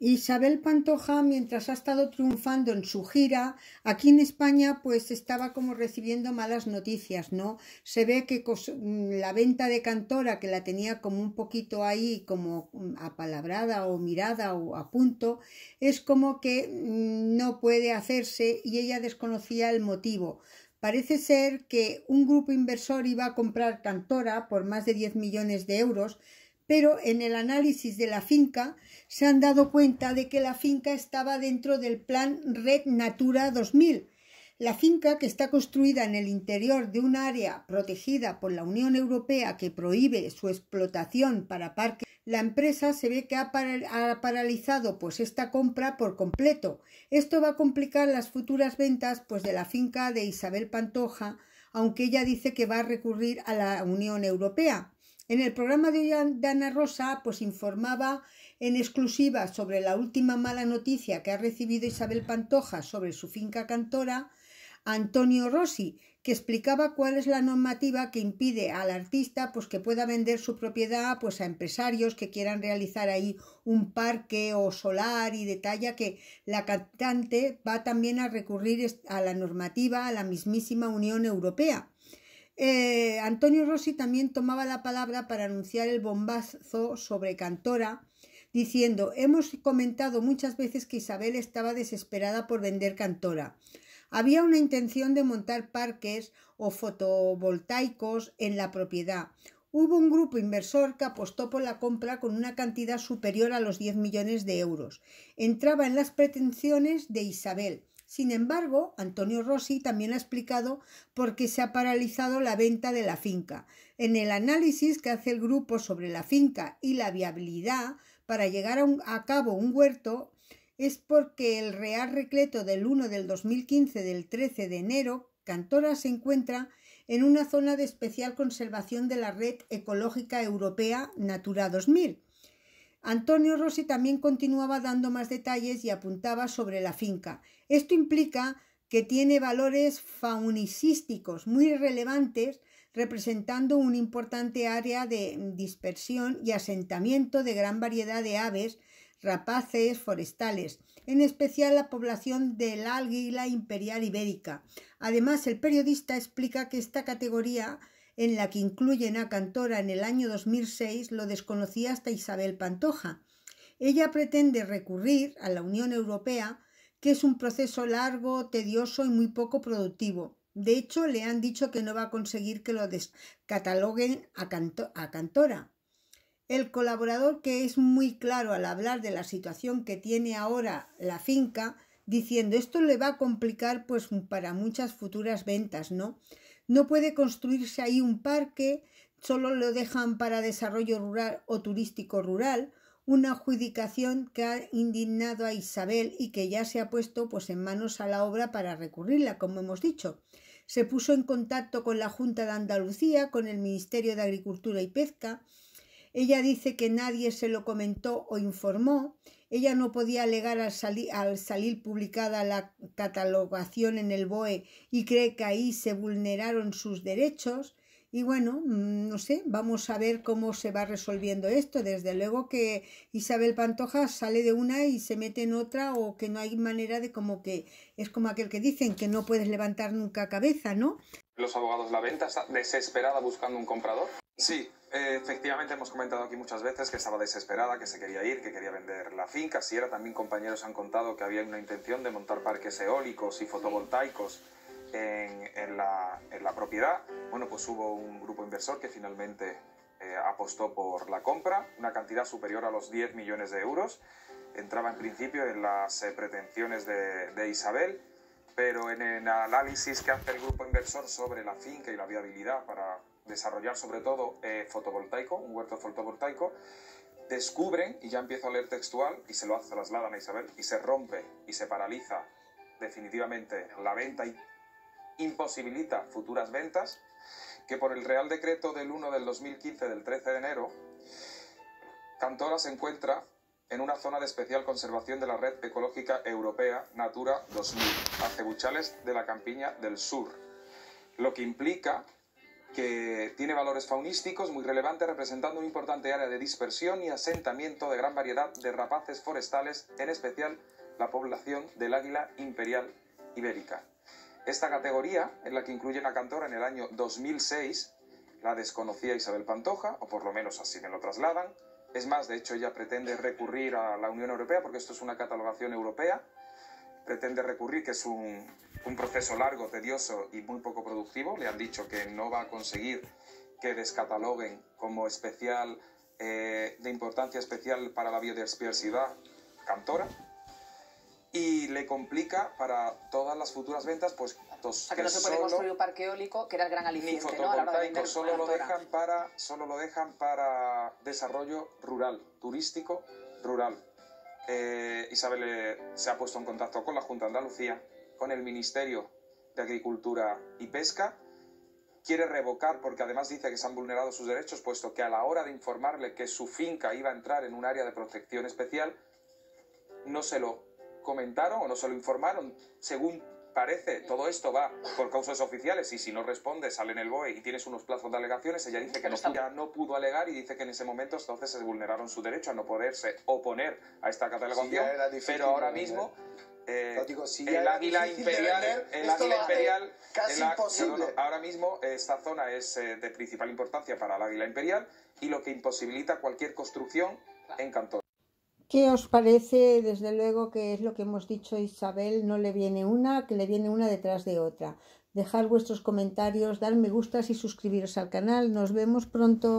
Isabel Pantoja, mientras ha estado triunfando en su gira, aquí en España pues estaba como recibiendo malas noticias, ¿no? Se ve que mm, la venta de Cantora, que la tenía como un poquito ahí, como mm, apalabrada o mirada o a punto, es como que mm, no puede hacerse y ella desconocía el motivo. Parece ser que un grupo inversor iba a comprar Cantora por más de 10 millones de euros, pero en el análisis de la finca se han dado cuenta de que la finca estaba dentro del plan Red Natura 2000. La finca, que está construida en el interior de un área protegida por la Unión Europea que prohíbe su explotación para parques, la empresa se ve que ha, ha paralizado pues esta compra por completo. Esto va a complicar las futuras ventas pues de la finca de Isabel Pantoja, aunque ella dice que va a recurrir a la Unión Europea. En el programa de Ana Rosa, pues informaba en exclusiva sobre la última mala noticia que ha recibido Isabel Pantoja sobre su finca cantora, Antonio Rossi, que explicaba cuál es la normativa que impide al artista pues que pueda vender su propiedad pues a empresarios que quieran realizar ahí un parque o solar y detalla que la cantante va también a recurrir a la normativa a la mismísima Unión Europea eh, Antonio Rossi también tomaba la palabra para anunciar el bombazo sobre Cantora, diciendo, hemos comentado muchas veces que Isabel estaba desesperada por vender Cantora. Había una intención de montar parques o fotovoltaicos en la propiedad. Hubo un grupo inversor que apostó por la compra con una cantidad superior a los 10 millones de euros. Entraba en las pretensiones de Isabel sin embargo, Antonio Rossi también ha explicado por qué se ha paralizado la venta de la finca. En el análisis que hace el grupo sobre la finca y la viabilidad para llegar a, cabo un huerto, es porque el Real Recleto del 1 del 2015 del 13 de enero, Cantora se encuentra en una zona de especial conservación de la Red Ecológica Europea Natura 2000 Antonio Rossi también continuaba dando más detalles y apuntaba sobre la finca. Esto implica que tiene valores faunicísticos muy relevantes, representando un importante área de dispersión y asentamiento de gran variedad de aves rapaces forestales, en especial la población del águila imperial ibérica. Además, el periodista explica que esta categoría en la que incluyen a Cantora en el año 2006, lo desconocía hasta Isabel Pantoja. Ella pretende recurrir a la Unión Europea, que es un proceso largo, tedioso y muy poco productivo. De hecho, le han dicho que no va a conseguir que lo descataloguen a, a Cantora. El colaborador, que es muy claro al hablar de la situación que tiene ahora la finca, diciendo esto le va a complicar pues para muchas futuras ventas, ¿no? No puede construirse ahí un parque, solo lo dejan para desarrollo rural o turístico rural, una adjudicación que ha indignado a Isabel y que ya se ha puesto pues en manos a la obra para recurrirla, como hemos dicho. Se puso en contacto con la Junta de Andalucía, con el Ministerio de Agricultura y Pesca, ella dice que nadie se lo comentó o informó. Ella no podía alegar al, salir publicada la catalogación en el BOE y cree que ahí se vulneraron sus derechos. Y bueno, mm, no sé, vamos a ver cómo se va resolviendo esto. Desde luego que Isabel Pantoja sale de una y se mete en otra o que no hay manera de como que es como aquel que dicen que no puedes levantar nunca cabeza, ¿no? Los abogados, la venta está desesperada buscando un comprador. Sí, eh, efectivamente, hemos comentado aquí muchas veces que estaba desesperada, que se quería ir, que quería vender la finca. Si era, también compañeros han contado que había una intención de montar parques eólicos y fotovoltaicos en, en, la, en la, propiedad. Bueno, pues hubo un grupo inversor que finalmente eh, apostó por la compra, una cantidad superior a los 10 millones de euros. Entraba en principio en las eh, pretensiones de Isabel pero en el análisis que hace el grupo inversor sobre la finca y la viabilidad para desarrollar sobre todo eh, fotovoltaico, un huerto fotovoltaico, descubren, y ya empiezo a leer textual, y se lo hace, trasladan a Isabel, y se rompe y se paraliza definitivamente la venta y imposibilita futuras ventas, que por el Real Decreto del 1 del 2015 del 13 de enero, Cantora se encuentra en una zona de especial conservación de la red ecológica europea Natura 2000, a Cebuchales de la Campiña del Sur, lo que implica que tiene valores faunísticos muy relevantes, representando un importante área de dispersión y asentamiento de gran variedad de rapaces forestales, en especial la población del águila imperial ibérica. Esta categoría, en la que incluyen a cantora en el año 2006, la desconocía Isabel Pantoja, o por lo menos así me lo trasladan. Es más, de hecho, ella pretende recurrir a la Unión Europea, porque esto es una catalogación europea, pretende recurrir, que es un, proceso largo, tedioso y muy poco productivo. Le han dicho que no va a conseguir que descataloguen como especial eh, de importancia especial para la biodiversidad Cantora y le complica para todas las futuras ventas, pues o que, no se puede construir un parque eólico, que era el gran aliciente, ¿no? solo lo dejan para solo lo dejan para desarrollo rural, turístico rural. Eh, Isabel eh, se ha puesto en contacto con la Junta de Andalucía, con el Ministerio de Agricultura y Pesca. Quiere revocar porque además dice que se han vulnerado sus derechos, puesto que a la hora de informarle que su finca iba a entrar en un área de protección especial, no se lo comentaron o no se lo informaron, según parece, todo esto va por causas oficiales y si no responde, sale en el BOE y tienes unos plazos de alegaciones, ella dice que no, ya no pudo alegar y dice que en ese momento entonces se vulneraron su derecho a no poderse oponer a esta catalogación, pero ahora mismo... ¿eh? Eh, el águila imperial, el águila imperial, casi imposible. ahora mismo esta zona es eh, de principal importancia para el águila imperial y lo que imposibilita cualquier construcción en Cantón. ¿Qué os parece? Desde luego que es lo que hemos dicho Isabel, no le viene una, que le viene una detrás de otra. Dejad vuestros comentarios, dar me gustas y suscribiros al canal. Nos vemos pronto.